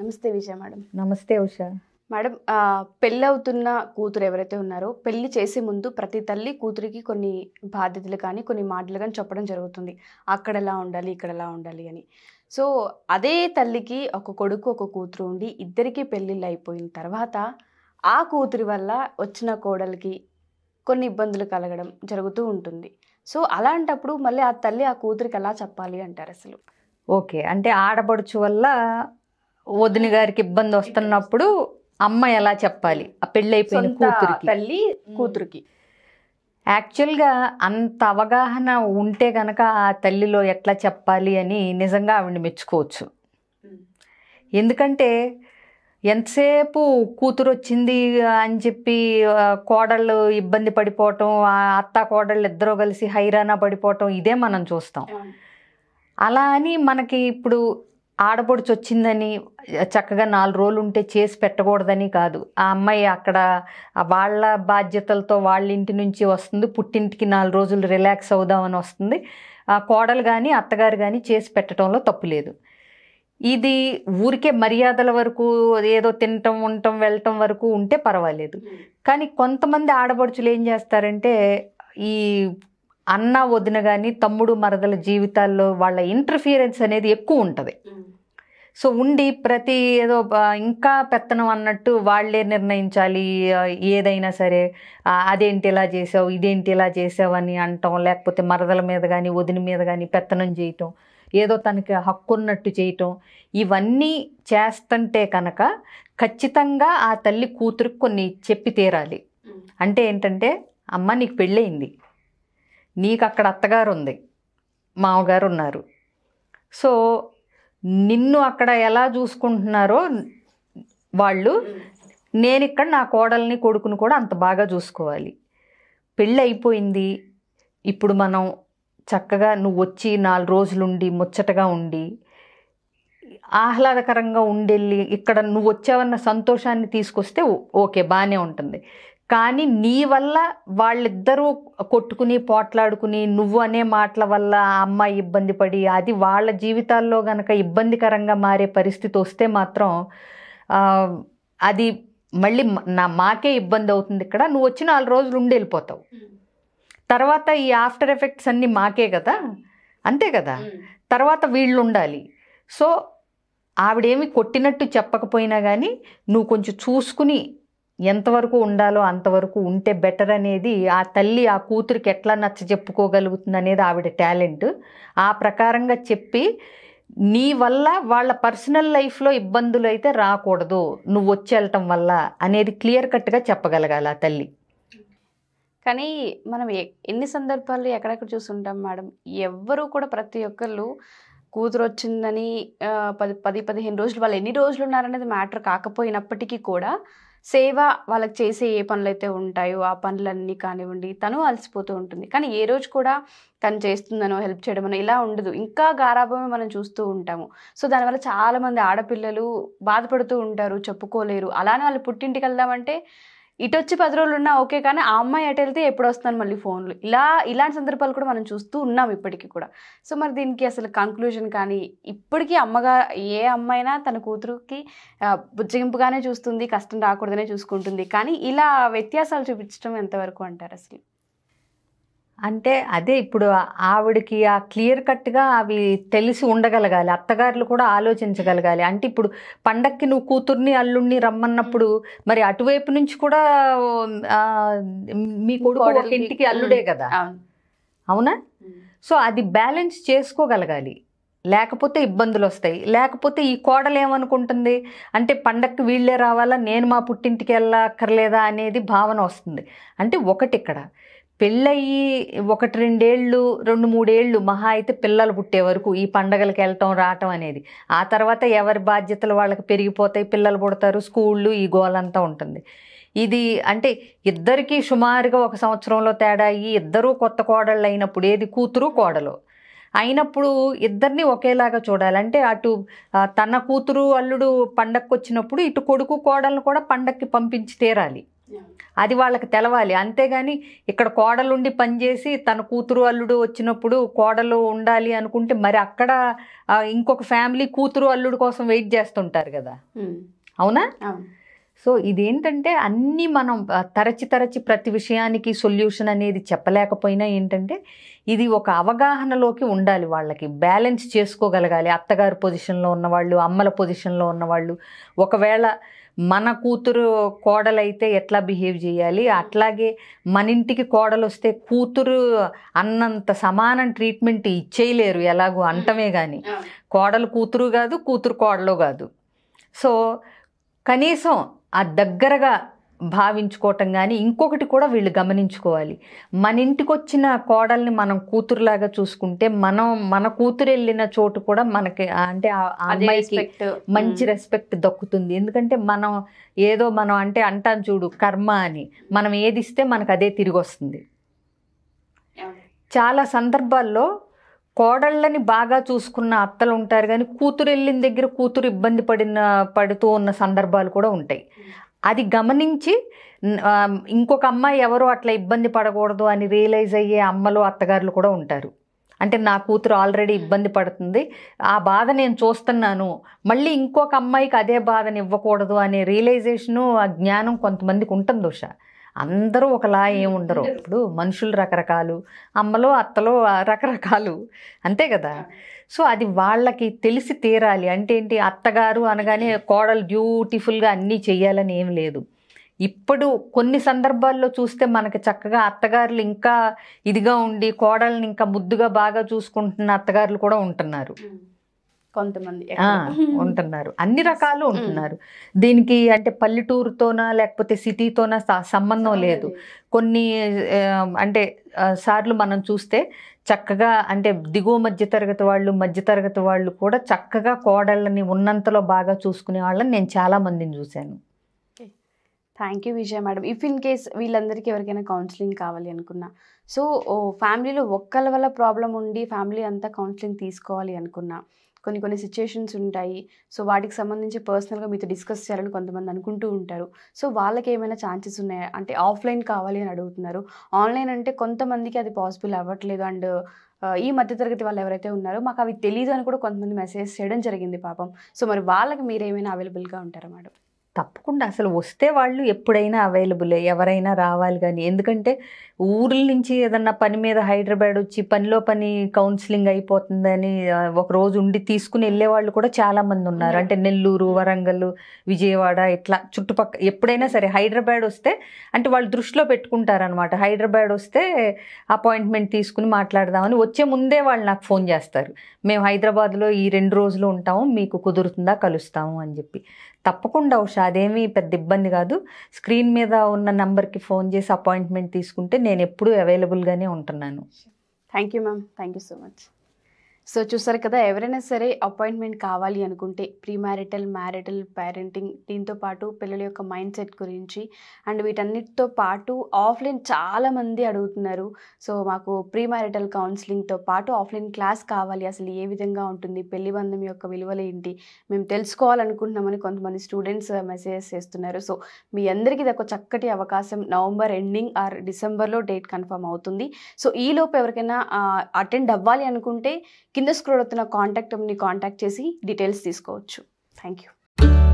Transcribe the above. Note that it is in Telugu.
నమస్తే విజయ మేడం నమస్తే ఉష మేడం పెళ్ళవుతున్న కూతురు ఎవరైతే ఉన్నారో పెళ్లి చేసే ముందు ప్రతి తల్లి కూతురికి కొన్ని బాధ్యతలు కానీ కొన్ని మాటలు కానీ చెప్పడం జరుగుతుంది అక్కడ ఎలా ఉండాలి ఇక్కడ ఎలా ఉండాలి అని సో అదే తల్లికి ఒక కొడుకు ఒక కూతురు ఉండి ఇద్దరికీ పెళ్ళిళ్ళు అయిపోయిన తర్వాత ఆ కూతురి వల్ల వచ్చిన కోడలికి కొన్ని ఇబ్బందులు కలగడం జరుగుతూ ఉంటుంది సో అలాంటప్పుడు మళ్ళీ ఆ తల్లి ఆ కూతురికి ఎలా చెప్పాలి అంటారు అసలు ఓకే అంటే ఆడపడుచు వల్ల వదిన గారికి ఇబ్బంది వస్తున్నప్పుడు అమ్మ ఎలా చెప్పాలి ఆ పెళ్ళైపోయిన కూతురికి తల్లి కూతురికి యాక్చువల్గా అంత అవగాహన ఉంటే గనక ఆ తల్లిలో ఎట్లా చెప్పాలి అని నిజంగా ఆవిడ మెచ్చుకోవచ్చు ఎందుకంటే ఎంతసేపు కూతురు వచ్చింది అని చెప్పి కోడళ్ళు ఇబ్బంది పడిపోవటం అత్త కోడళ్ళు ఇద్దరూ కలిసి హైరానా పడిపోవటం ఇదే మనం చూస్తాం అలా అని మనకి ఇప్పుడు ఆడపడుచు వచ్చిందని చక్కగా నాలుగు రోజులు ఉంటే చేసి పెట్టకూడదని కాదు ఆ అమ్మాయి అక్కడ వాళ్ళ బాధ్యతలతో వాళ్ళ ఇంటి నుంచి వస్తుంది పుట్టింటికి నాలుగు రోజులు రిలాక్స్ అవుదామని వస్తుంది ఆ కోడలు కానీ అత్తగారు కానీ చేసి పెట్టడంలో తప్పు లేదు ఇది ఊరికే మర్యాదల వరకు ఏదో తినటం ఉండటం వెళ్ళటం వరకు ఉంటే పర్వాలేదు కానీ కొంతమంది ఆడపడుచులు ఏం చేస్తారంటే ఈ అన్న వదిన కానీ తమ్ముడు మరదల జీవితాల్లో వాళ్ళ ఇంటర్ఫియరెన్స్ అనేది ఎక్కువ ఉంటుంది సో ఉండి ప్రతి ఏదో ఇంకా పెత్తనం అన్నట్టు వాళ్ళే నిర్ణయించాలి ఏదైనా సరే అదేంటి ఇలా చేసావు ఇదేంటి ఇలా చేసావు అని అంటాం లేకపోతే మరదల మీద కానీ వదిన మీద కానీ పెత్తనం చేయటం ఏదో తనకి హక్కున్నట్టు చేయటం ఇవన్నీ చేస్తుంటే కనుక ఖచ్చితంగా ఆ తల్లి కూతురికి కొన్ని చెప్పి తీరాలి అంటే ఏంటంటే అమ్మ నీకు పెళ్ళయింది నీకు అక్కడ అత్తగారు ఉంది మామగారు ఉన్నారు సో నిన్ను అక్కడ ఎలా చూసుకుంటున్నారో వాళ్ళు నేను ఇక్కడ నా కోడల్ని కొడుకుని కూడా అంత బాగా చూసుకోవాలి పెళ్ళి అయిపోయింది ఇప్పుడు మనం చక్కగా నువ్వు వచ్చి నాలుగు రోజులుండి ముచ్చటగా ఉండి ఆహ్లాదకరంగా ఉండెళ్ళి ఇక్కడ నువ్వు వచ్చావన్న సంతోషాన్ని తీసుకొస్తే ఓకే బాగానే ఉంటుంది కానీ నీ వల్ల వాళ్ళిద్దరూ కొట్టుకుని పోట్లాడుకుని నువ్వు అనే మాటల వల్ల ఆ అమ్మాయి ఇబ్బంది పడి అది వాళ్ళ జీవితాల్లో గనక ఇబ్బందికరంగా మారే పరిస్థితి వస్తే మాత్రం అది మళ్ళీ నా మాకే ఇబ్బంది అవుతుంది ఇక్కడ నువ్వు వచ్చి నాలుగు రోజులు ఉండి వెళ్ళిపోతావు తర్వాత ఈ ఆఫ్టర్ ఎఫెక్ట్స్ అన్నీ మాకే కదా అంతే కదా తర్వాత వీళ్ళు ఉండాలి సో ఆవిడేమి కొట్టినట్టు చెప్పకపోయినా కానీ నువ్వు కొంచెం చూసుకుని ఎంతవరకు ఉండాలో అంతవరకు ఉంటే బెటర్ అనేది ఆ తల్లి ఆ కూతురికి ఎట్లా నచ్చ చెప్పుకోగలుగుతుంది అనేది ఆవిడ టాలెంట్ ఆ ప్రకారంగా చెప్పి నీ వల్ల వాళ్ళ పర్సనల్ లైఫ్లో ఇబ్బందులు అయితే రాకూడదు నువ్వు వచ్చేళ్ళటం వల్ల అనేది క్లియర్ కట్గా చెప్పగలగాలి ఆ తల్లి కానీ మనం ఎన్ని సందర్భాల్లో ఎక్కడెక్కడ చూసుంటాం మేడం ఎవ్వరూ కూడా ప్రతి ఒక్కళ్ళు కూతురు వచ్చిందని పది పది పదిహేను రోజులు వాళ్ళు ఎన్ని రోజులు ఉన్నారనేది మ్యాటర్ కాకపోయినప్పటికీ కూడా సేవ వాళ్ళకి చేసే ఏ పనులైతే ఉంటాయో ఆ పనులన్నీ కానివ్వండి తను అలసిపోతూ ఉంటుంది కానీ ఏ రోజు కూడా తను చేస్తుందనో హెల్ప్ చేయడమనో ఇలా ఉండదు ఇంకా గారాభమే మనం చూస్తూ ఉంటాము సో దానివల్ల చాలామంది ఆడపిల్లలు బాధపడుతూ ఉంటారు చెప్పుకోలేరు అలానే వాళ్ళు పుట్టింటికి వెళ్దామంటే ఇటు వచ్చి పది రోజులు ఉన్నా ఓకే కానీ ఆ అమ్మాయి ఎటు వెళ్తే ఎప్పుడు వస్తాను మళ్ళీ ఫోన్లు ఇలా ఇలాంటి సందర్భాలు కూడా మనం చూస్తూ ఉన్నాం ఇప్పటికీ కూడా సో మరి దీనికి అసలు కంక్లూజన్ కానీ ఇప్పటికీ అమ్మగా ఏ అమ్మాయినా తన కూతురుకి బుజ్జగింపుగానే చూస్తుంది కష్టం రాకూడదనే చూసుకుంటుంది కానీ ఇలా వ్యత్యాసాలు చూపించడం ఎంతవరకు అంటారు అసలు అంటే అదే ఇప్పుడు ఆవిడకి ఆ క్లియర్ కట్గా అవి తెలిసి ఉండగలగాలి అత్తగారులు కూడా ఆలోచించగలగాలి అంటే ఇప్పుడు పండక్కి నువ్వు కూతుర్ని అల్లుడిని రమ్మన్నప్పుడు మరి అటువైపు నుంచి కూడా మీ కొడుకు ఇంటికి అల్లుడే కదా అవునా సో అది బ్యాలెన్స్ చేసుకోగలగాలి లేకపోతే ఇబ్బందులు వస్తాయి లేకపోతే ఈ కోడలు ఏమనుకుంటుంది అంటే పండక్కి వీళ్ళే రావాలా నేను మా పుట్టింటికి వెళ్ళక్కర్లేదా అనేది భావన వస్తుంది అంటే ఒకటి ఇక్కడ పెళ్ళయి ఒకటి రెండేళ్ళు రెండు మూడేళ్ళు మహా అయితే పిల్లలు పుట్టే వరకు ఈ పండగలకి వెళ్ళటం రావటం అనేది ఆ తర్వాత ఎవరి బాధ్యతలు వాళ్ళకి పెరిగిపోతాయి పిల్లలు పుడతారు స్కూళ్ళు ఈ గోలంతా ఉంటుంది ఇది అంటే ఇద్దరికీ సుమారుగా ఒక సంవత్సరంలో తేడా అయ్యి ఇద్దరూ కొత్త కోడళ్ళు అయినప్పుడు ఏది కూతురు కోడలు అయినప్పుడు ఇద్దరిని ఒకేలాగా చూడాలంటే అటు తన కూతురు అల్లుడు పండక్కి వచ్చినప్పుడు ఇటు కొడుకు కోడలను కూడా పండక్కి పంపించి తీరాలి అది వాళ్ళకి తెలవాలి అంతేగాని ఇక్కడ కోడలుండి పనిచేసి తన కూతురు అల్లుడు వచ్చినప్పుడు కోడలు ఉండాలి అనుకుంటే మరి అక్కడ ఇంకొక ఫ్యామిలీ కూతురు అల్లుడు కోసం వెయిట్ చేస్తుంటారు కదా అవునా సో ఇదేంటంటే అన్నీ మనం తరచి తరచి ప్రతి విషయానికి సొల్యూషన్ అనేది చెప్పలేకపోయినా ఏంటంటే ఇది ఒక అవగాహనలోకి ఉండాలి వాళ్ళకి బ్యాలెన్స్ చేసుకోగలగాలి అత్తగారి పొజిషన్లో ఉన్నవాళ్ళు అమ్మల పొజిషన్లో ఉన్నవాళ్ళు ఒకవేళ మన కూతురు కోడలైతే ఎట్లా బిహేవ్ చేయాలి అట్లాగే మన ఇంటికి కోడలు వస్తే కూతురు అన్నంత సమానం ట్రీట్మెంట్ ఇచ్చేయలేరు ఎలాగో అంటమే కానీ కోడలు కూతురు కాదు కూతురు కోడలు కాదు సో కనీసం ఆ దగ్గరగా భావించుకోవటం కానీ ఇంకొకటి కూడా వీళ్ళు గమనించుకోవాలి మన ఇంటికి వచ్చిన కోడల్ని మనం కూతురులాగా చూసుకుంటే మనం మన కూతురు వెళ్ళిన చోటు కూడా మనకి అంటే అమ్మాయికి మంచి రెస్పెక్ట్ దక్కుతుంది ఎందుకంటే మనం ఏదో మనం అంటే అంటాం చూడు కర్మ అని మనం ఏది ఇస్తే మనకు అదే తిరిగి వస్తుంది చాలా సందర్భాల్లో కోడళ్ళని బాగా చూసుకున్న అత్తలు ఉంటారు కానీ కూతురు వెళ్ళిన దగ్గర కూతురు ఇబ్బంది పడిన పడుతూ ఉన్న సందర్భాలు కూడా ఉంటాయి అది గమనించి ఇంకొక అమ్మాయి ఎవరు అట్లా ఇబ్బంది పడకూడదు అని రియలైజ్ అయ్యే అమ్మలు అత్తగారులు కూడా ఉంటారు అంటే నా కూతురు ఆల్రెడీ ఇబ్బంది పడుతుంది ఆ బాధ నేను చూస్తున్నాను మళ్ళీ ఇంకొక అమ్మాయికి అదే బాధని ఇవ్వకూడదు అనే రియలైజేషను ఆ జ్ఞానం కొంతమందికి ఉంటుంది దోష అందరూ ఒకలా ఉండరు ఇప్పుడు మనుషులు రకరకాలు అమ్మలో అత్తలో రకరకాలు అంతే కదా సో అది వాళ్ళకి తెలిసి తీరాలి అంటే ఏంటి అత్తగారు అనగానే కోడలు బ్యూటిఫుల్గా అన్నీ చేయాలని ఏం లేదు ఇప్పుడు కొన్ని సందర్భాల్లో చూస్తే మనకి చక్కగా అత్తగారులు ఇంకా ఇదిగా ఉండి కోడల్ని ఇంకా ముద్దుగా బాగా చూసుకుంటున్న అత్తగారులు కూడా ఉంటున్నారు కొంతమంది ఉంటున్నారు అన్ని రకాలు mm. ఉంటున్నారు దీనికి అంటే పల్లెటూరుతోనా లేకపోతే సిటీతోనా సంబంధం లేదు కొన్ని అంటే సార్లు మనం చూస్తే చక్కగా అంటే దిగువ మధ్యతరగతి వాళ్ళు మధ్యతరగతి వాళ్ళు కూడా చక్కగా కోడళ్ళని ఉన్నంతలో బాగా చూసుకునే వాళ్ళని నేను చాలా మందిని చూశాను thank you Vijaya madam if in case వీళ్ళందరికీ ఎవరికైనా కౌన్సిలింగ్ కావాలి అనుకున్నా సో ఫ్యామిలీలో ఒక్కళ్ళ వల్ల ప్రాబ్లం ఉండి ఫ్యామిలీ అంతా కౌన్సిలింగ్ తీసుకోవాలి అనుకున్నా కొన్ని కొన్ని సిచ్యుయేషన్స్ ఉంటాయి సో వాటికి సంబంధించి పర్సనల్గా మీతో డిస్కస్ చేయాలని కొంతమంది అనుకుంటూ ఉంటారు సో వాళ్ళకి ఏమైనా ఛాన్సెస్ ఉన్నాయా అంటే ఆఫ్లైన్ కావాలి అని అడుగుతున్నారు ఆన్లైన్ అంటే కొంతమందికి అది పాసిబుల్ అవ్వట్లేదు అండ్ ఈ మధ్యతరగతి వాళ్ళు ఎవరైతే ఉన్నారో మాకు అవి తెలియదు అని కూడా కొంతమంది మెసేజ్ చేయడం జరిగింది పాపం సో మరి వాళ్ళకి మీరేమైనా అవైలబుల్గా ఉంటారు మేడం తప్పకుండా అసలు వస్తే వాళ్ళు ఎప్పుడైనా అవైలబులే ఎవరైనా రావాలి కానీ ఎందుకంటే ఊర్ల నుంచి ఏదన్నా పని మీద హైదరాబాద్ వచ్చి పనిలో పని కౌన్సిలింగ్ అయిపోతుందని ఒక రోజు ఉండి తీసుకుని వెళ్ళే వాళ్ళు కూడా చాలామంది ఉన్నారు అంటే నెల్లూరు వరంగల్ విజయవాడ ఇట్లా చుట్టుపక్క ఎప్పుడైనా సరే హైదరాబాద్ వస్తే అంటే వాళ్ళు దృష్టిలో పెట్టుకుంటారనమాట హైదరాబాద్ వస్తే అపాయింట్మెంట్ తీసుకుని మాట్లాడదామని వచ్చే ముందే వాళ్ళు నాకు ఫోన్ చేస్తారు మేము హైదరాబాద్లో ఈ రెండు రోజులు ఉంటాము మీకు కుదురుతుందా కలుస్తాము అని చెప్పి తప్పకుండా ఉషా అదేమీ పెద్ద ఇబ్బంది కాదు స్క్రీన్ మీద ఉన్న నెంబర్కి ఫోన్ చేసి అపాయింట్మెంట్ తీసుకుంటే నేను ఎప్పుడూ అవైలబుల్గానే ఉంటున్నాను thank you ma'am thank you so much so చూసారు కదా ఎవరైనా సరే అపాయింట్మెంట్ కావాలి అనుకుంటే ప్రీ మ్యారిటల్ మ్యారిటల్ పేరెంటింగ్ దీంతో పాటు పిల్లల యొక్క మైండ్ సెట్ గురించి అండ్ వీటన్నిటితో పాటు ఆఫ్లైన్ చాలామంది అడుగుతున్నారు సో మాకు ప్రీ మ్యారిటల్ కౌన్సిలింగ్తో పాటు ఆఫ్లైన్ క్లాస్ కావాలి అసలు ఏ విధంగా ఉంటుంది పెళ్లి బంధం యొక్క విలువలు ఏంటి మేము తెలుసుకోవాలనుకుంటున్నామని కొంతమంది స్టూడెంట్స్ మెసేజెస్ చేస్తున్నారు సో మీ అందరికీ ఇది ఒక చక్కటి అవకాశం నవంబర్ ఎండింగ్ ఆర్ డిసెంబర్లో డేట్ కన్ఫర్మ్ అవుతుంది సో ఈలోపు ఎవరికైనా అటెండ్ అవ్వాలి అనుకుంటే కింద స్క్రోల్ అవుతున్న కాంటాక్ట్ని కాంటాక్ట్ చేసి డీటెయిల్స్ తీసుకోవచ్చు థ్యాంక్ యూ